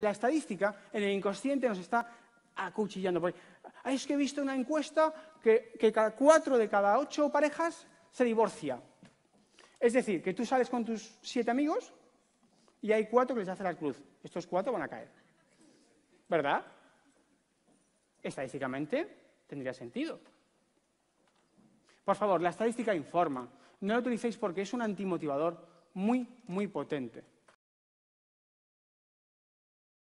La estadística en el inconsciente nos está acuchillando. Ah, es que he visto una encuesta que, cada cuatro de cada ocho parejas se divorcia. Es decir, que tú sales con tus siete amigos y hay cuatro que les hace la cruz. Estos cuatro van a caer. ¿Verdad? Estadísticamente tendría sentido. Por favor, la estadística informa. No la utilicéis porque es un antimotivador muy, muy potente.